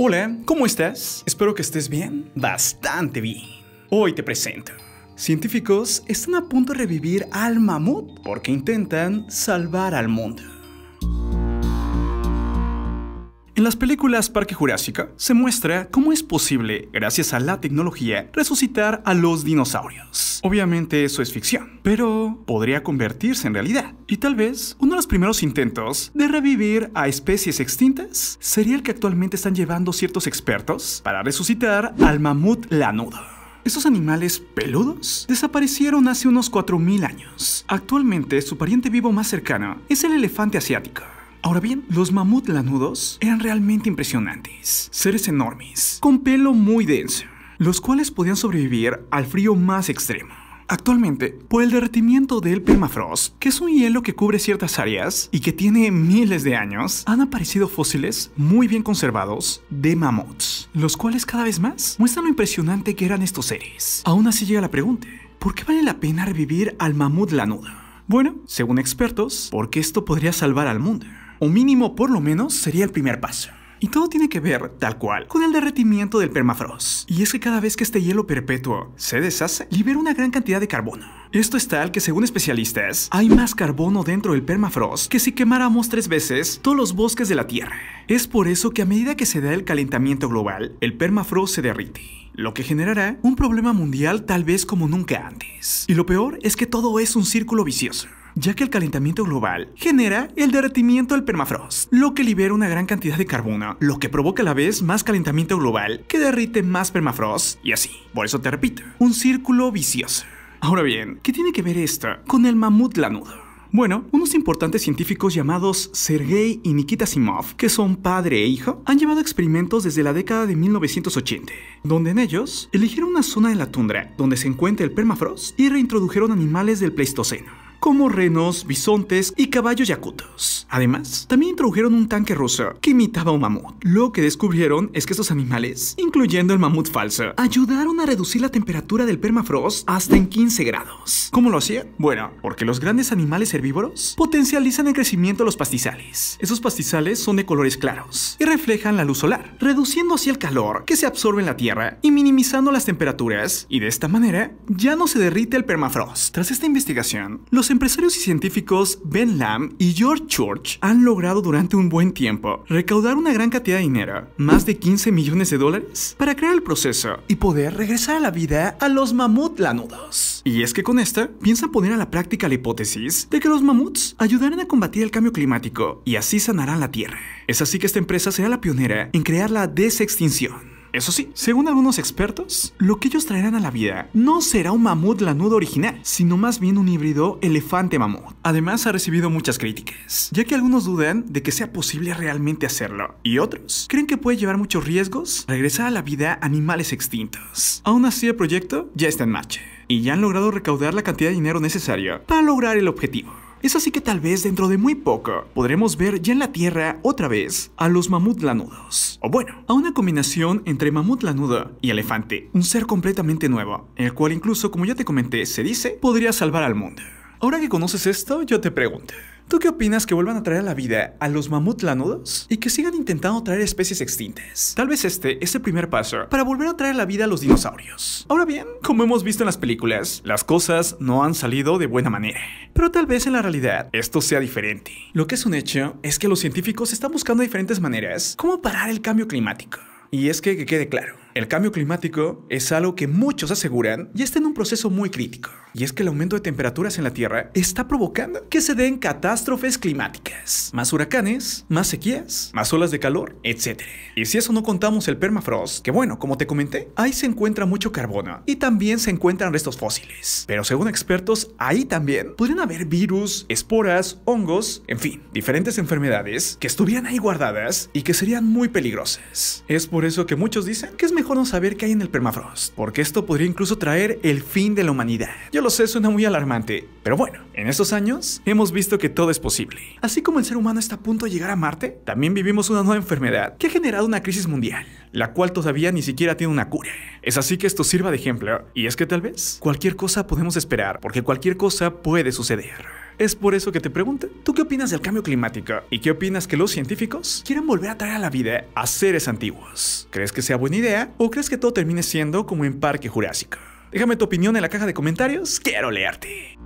Hola, ¿cómo estás? Espero que estés bien. Bastante bien. Hoy te presento. Científicos están a punto de revivir al mamut porque intentan salvar al mundo. En las películas Parque Jurásica se muestra cómo es posible, gracias a la tecnología, resucitar a los dinosaurios. Obviamente eso es ficción, pero podría convertirse en realidad. Y tal vez uno de los primeros intentos de revivir a especies extintas sería el que actualmente están llevando ciertos expertos para resucitar al mamut lanudo. Estos animales peludos desaparecieron hace unos 4.000 años. Actualmente su pariente vivo más cercano es el elefante asiático. Ahora bien, los mamut lanudos eran realmente impresionantes, seres enormes, con pelo muy denso, los cuales podían sobrevivir al frío más extremo. Actualmente, por el derretimiento del permafrost, que es un hielo que cubre ciertas áreas y que tiene miles de años, han aparecido fósiles muy bien conservados de mamuts, los cuales cada vez más muestran lo impresionante que eran estos seres. Aún así llega la pregunta, ¿por qué vale la pena revivir al mamut lanudo? Bueno, según expertos, porque esto podría salvar al mundo o mínimo por lo menos sería el primer paso. Y todo tiene que ver, tal cual, con el derretimiento del permafrost. Y es que cada vez que este hielo perpetuo se deshace, libera una gran cantidad de carbono. Esto es tal que según especialistas, hay más carbono dentro del permafrost que si quemáramos tres veces todos los bosques de la Tierra. Es por eso que a medida que se da el calentamiento global, el permafrost se derrite lo que generará un problema mundial tal vez como nunca antes. Y lo peor es que todo es un círculo vicioso ya que el calentamiento global genera el derretimiento del permafrost, lo que libera una gran cantidad de carbono, lo que provoca a la vez más calentamiento global que derrite más permafrost y así. Por eso te repito, un círculo vicioso. Ahora bien, ¿qué tiene que ver esto con el mamut lanudo? Bueno, unos importantes científicos llamados Sergei y Nikita Simov, que son padre e hijo, han llevado experimentos desde la década de 1980, donde en ellos eligieron una zona de la tundra donde se encuentra el permafrost y reintrodujeron animales del Pleistoceno como renos, bisontes y caballos yacutos. Además, también introdujeron un tanque ruso que imitaba un mamut. Lo que descubrieron es que estos animales, incluyendo el mamut falso, ayudaron a reducir la temperatura del permafrost hasta en 15 grados. ¿Cómo lo hacía? Bueno, porque los grandes animales herbívoros potencializan el crecimiento de los pastizales. Esos pastizales son de colores claros y reflejan la luz solar, reduciendo así el calor que se absorbe en la Tierra y minimizando las temperaturas, y de esta manera ya no se derrite el permafrost. Tras esta investigación, los los empresarios y científicos Ben Lamb y George Church han logrado durante un buen tiempo recaudar una gran cantidad de dinero, más de 15 millones de dólares, para crear el proceso y poder regresar a la vida a los mamut lanudos. Y es que con esta piensan poner a la práctica la hipótesis de que los mamuts ayudarán a combatir el cambio climático y así sanarán la Tierra. Es así que esta empresa será la pionera en crear la desextinción. Eso sí, según algunos expertos, lo que ellos traerán a la vida no será un mamut lanudo original, sino más bien un híbrido elefante mamut. Además ha recibido muchas críticas, ya que algunos dudan de que sea posible realmente hacerlo, y otros creen que puede llevar muchos riesgos regresar a la vida animales extintos. Aún así el proyecto ya está en marcha, y ya han logrado recaudar la cantidad de dinero necesario para lograr el objetivo. Es así que tal vez dentro de muy poco podremos ver ya en la Tierra otra vez a los mamut lanudos. O bueno, a una combinación entre mamut lanudo y elefante, un ser completamente nuevo, el cual incluso como ya te comenté se dice podría salvar al mundo. Ahora que conoces esto, yo te pregunto, ¿Tú qué opinas que vuelvan a traer a la vida a los mamutlanudos y que sigan intentando traer especies extintas? Tal vez este es el primer paso para volver a traer la vida a los dinosaurios. Ahora bien, como hemos visto en las películas, las cosas no han salido de buena manera. Pero tal vez en la realidad esto sea diferente. Lo que es un hecho es que los científicos están buscando diferentes maneras cómo parar el cambio climático. Y es que, que quede claro, el cambio climático es algo que muchos aseguran y está en un proceso muy crítico. Y es que el aumento de temperaturas en la Tierra está provocando que se den catástrofes climáticas. Más huracanes, más sequías, más olas de calor, etc. Y si eso no contamos el permafrost, que bueno, como te comenté, ahí se encuentra mucho carbono y también se encuentran restos fósiles. Pero según expertos, ahí también podrían haber virus, esporas, hongos, en fin, diferentes enfermedades que estuvieran ahí guardadas y que serían muy peligrosas. Es por eso que muchos dicen que es mejor no saber qué hay en el permafrost, porque esto podría incluso traer el fin de la humanidad. Yo lo sé, suena muy alarmante, pero bueno, en estos años hemos visto que todo es posible. Así como el ser humano está a punto de llegar a Marte, también vivimos una nueva enfermedad que ha generado una crisis mundial, la cual todavía ni siquiera tiene una cura. Es así que esto sirva de ejemplo, y es que tal vez cualquier cosa podemos esperar, porque cualquier cosa puede suceder. Es por eso que te pregunto, ¿tú qué opinas del cambio climático? ¿Y qué opinas que los científicos quieran volver a traer a la vida a seres antiguos? ¿Crees que sea buena idea o crees que todo termine siendo como en Parque Jurásico? Déjame tu opinión en la caja de comentarios, quiero leerte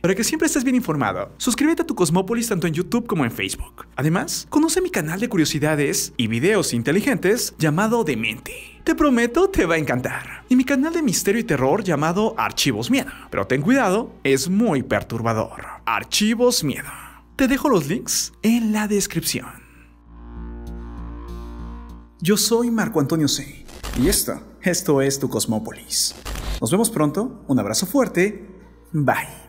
para que siempre estés bien informado. Suscríbete a tu Cosmópolis tanto en YouTube como en Facebook. Además, conoce mi canal de curiosidades y videos inteligentes llamado Demente. Te prometo te va a encantar. Y mi canal de misterio y terror llamado Archivos Miedo. Pero ten cuidado, es muy perturbador. Archivos Miedo. Te dejo los links en la descripción. Yo soy Marco Antonio C. Y esto, esto es tu Cosmópolis. Nos vemos pronto, un abrazo fuerte, bye.